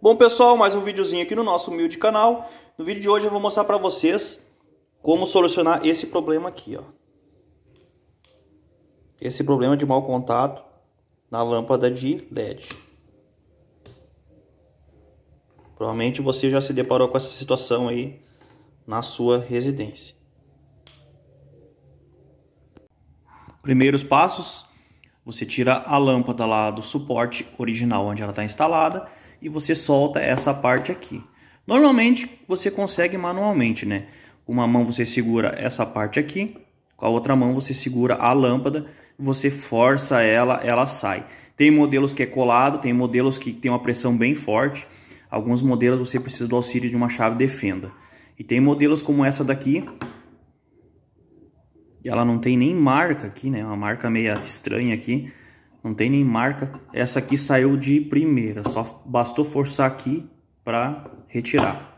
Bom pessoal, mais um videozinho aqui no nosso humilde canal. No vídeo de hoje eu vou mostrar para vocês como solucionar esse problema aqui, ó. Esse problema de mau contato na lâmpada de LED. Provavelmente você já se deparou com essa situação aí na sua residência. Primeiros passos, você tira a lâmpada lá do suporte original onde ela está instalada e você solta essa parte aqui. Normalmente você consegue manualmente, né? Com uma mão você segura essa parte aqui, com a outra mão você segura a lâmpada, você força ela, ela sai. Tem modelos que é colado, tem modelos que tem uma pressão bem forte. Alguns modelos você precisa do auxílio de uma chave de fenda. E tem modelos como essa daqui. E ela não tem nem marca aqui, né? Uma marca meio estranha aqui. Não tem nem marca. Essa aqui saiu de primeira. Só bastou forçar aqui para retirar.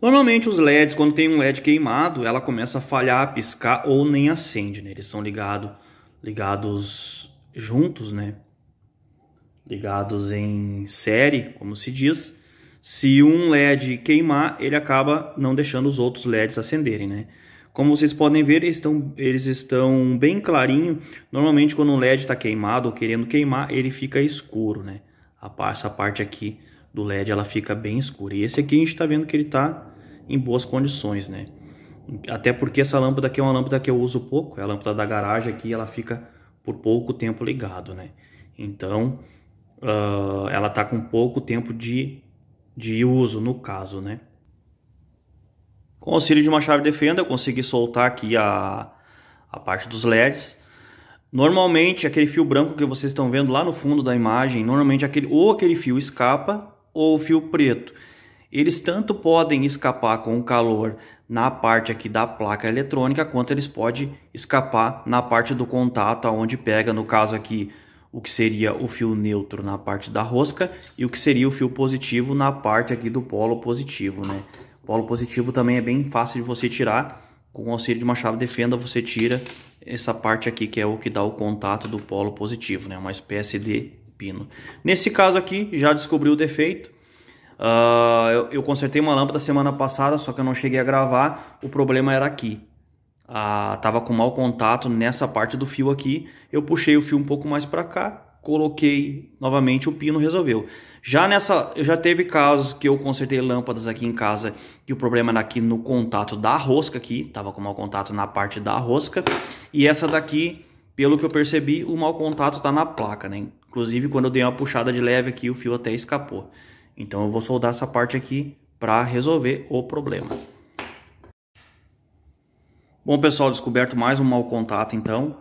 Normalmente os LEDs, quando tem um LED queimado, ela começa a falhar, a piscar ou nem acende, né? Eles são ligado, ligados juntos, né? Ligados em série, como se diz. Se um LED queimar, ele acaba não deixando os outros LEDs acenderem, né? Como vocês podem ver, eles estão, eles estão bem clarinho. Normalmente quando o LED está queimado ou querendo queimar, ele fica escuro, né? Essa parte aqui do LED ela fica bem escura. E esse aqui a gente está vendo que ele está em boas condições, né? Até porque essa lâmpada aqui é uma lâmpada que eu uso pouco. É a lâmpada da garagem aqui, ela fica por pouco tempo ligado, né? Então, uh, ela está com pouco tempo de, de uso no caso, né? Com o auxílio de uma chave de fenda, eu consegui soltar aqui a, a parte dos LEDs. Normalmente, aquele fio branco que vocês estão vendo lá no fundo da imagem, normalmente aquele, ou aquele fio escapa ou o fio preto. Eles tanto podem escapar com o calor na parte aqui da placa eletrônica, quanto eles podem escapar na parte do contato, onde pega, no caso aqui, o que seria o fio neutro na parte da rosca e o que seria o fio positivo na parte aqui do polo positivo, né? Polo positivo também é bem fácil de você tirar. Com o auxílio de uma chave de fenda você tira essa parte aqui que é o que dá o contato do polo positivo, né? Uma espécie de pino. Nesse caso aqui já descobri o defeito. Uh, eu, eu, consertei uma lâmpada semana passada, só que eu não cheguei a gravar. O problema era aqui. Uh, tava com mau contato nessa parte do fio aqui. Eu puxei o fio um pouco mais para cá coloquei novamente o pino, resolveu. Já nessa, já teve casos que eu consertei lâmpadas aqui em casa que o problema era aqui no contato da rosca aqui, tava com mau contato na parte da rosca, e essa daqui, pelo que eu percebi, o mau contato tá na placa, né? Inclusive, quando eu dei uma puxada de leve aqui, o fio até escapou. Então eu vou soldar essa parte aqui para resolver o problema. Bom pessoal, descoberto mais um mau contato então.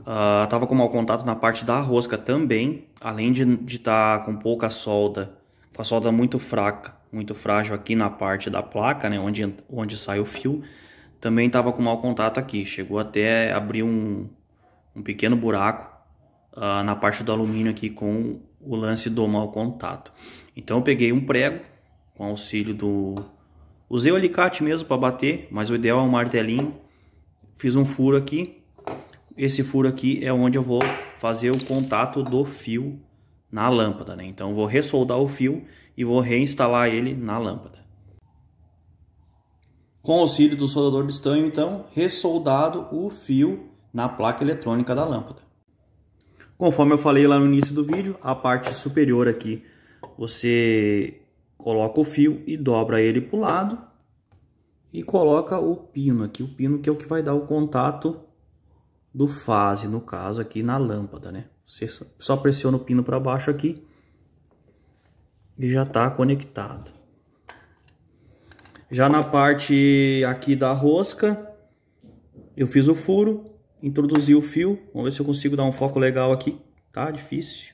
Estava ah, com mau contato na parte da rosca também, além de estar tá com pouca solda, com a solda muito fraca, muito frágil aqui na parte da placa, né, onde, onde sai o fio, também estava com mau contato aqui. Chegou até abrir um, um pequeno buraco uh, na parte do alumínio aqui com o lance do mau contato. Então eu peguei um prego com auxílio do... Usei o alicate mesmo para bater, mas o ideal é um martelinho. Fiz um furo aqui, esse furo aqui é onde eu vou fazer o contato do fio na lâmpada, né? Então vou ressoldar o fio e vou reinstalar ele na lâmpada. Com auxílio do soldador de estanho, então, ressoldado o fio na placa eletrônica da lâmpada. Conforme eu falei lá no início do vídeo, a parte superior aqui, você coloca o fio e dobra ele para o lado e coloca o pino aqui, o pino que é o que vai dar o contato do fase, no caso aqui na lâmpada, né? Você só pressiona o pino para baixo aqui e já está conectado. Já na parte aqui da rosca, eu fiz o furo, introduzi o fio. Vamos ver se eu consigo dar um foco legal aqui. Tá difícil.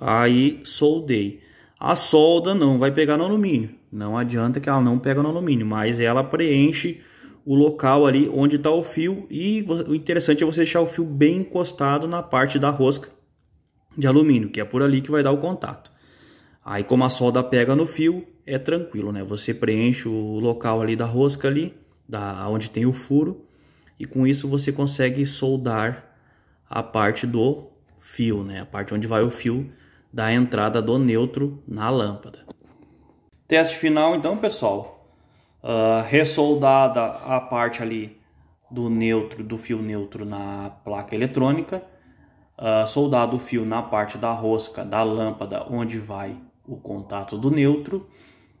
Aí soldei. A solda não vai pegar no alumínio. Não adianta que ela não pega no alumínio, mas ela preenche o local ali onde está o fio e o interessante é você deixar o fio bem encostado na parte da rosca de alumínio, que é por ali que vai dar o contato. Aí como a solda pega no fio, é tranquilo, né? Você preenche o local ali da rosca ali, da onde tem o furo, e com isso você consegue soldar a parte do fio, né? A parte onde vai o fio da entrada do neutro na lâmpada. Teste final então, pessoal uh, ressoldada a parte ali do neutro, do fio neutro na placa eletrônica, uh, soldado o fio na parte da rosca da lâmpada onde vai o contato do neutro,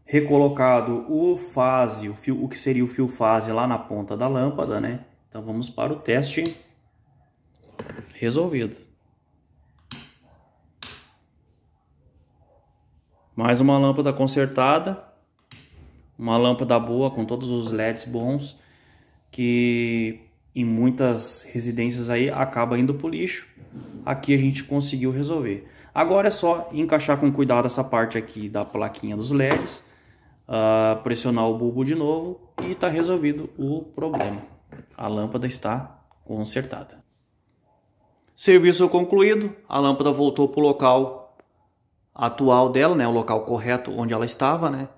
recolocado o fase, o, fio, o que seria o fio fase lá na ponta da lâmpada, né? Então vamos para o teste resolvido. Mais uma lâmpada consertada, uma lâmpada boa com todos os LEDs bons que em muitas residências aí acaba indo pro lixo. Aqui a gente conseguiu resolver. Agora é só encaixar com cuidado essa parte aqui da plaquinha dos LEDs, uh, ah, pressionar o bulbo de novo e está resolvido o problema. A lâmpada está consertada. Serviço concluído, a lâmpada voltou para o local atual dela, né, o local correto onde ela estava, né,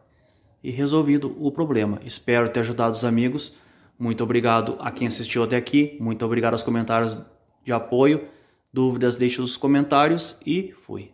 e resolvido o problema. Espero ter ajudado os amigos. Muito obrigado a quem assistiu até aqui. Muito obrigado aos comentários de apoio. Dúvidas, deixe os comentários e fui.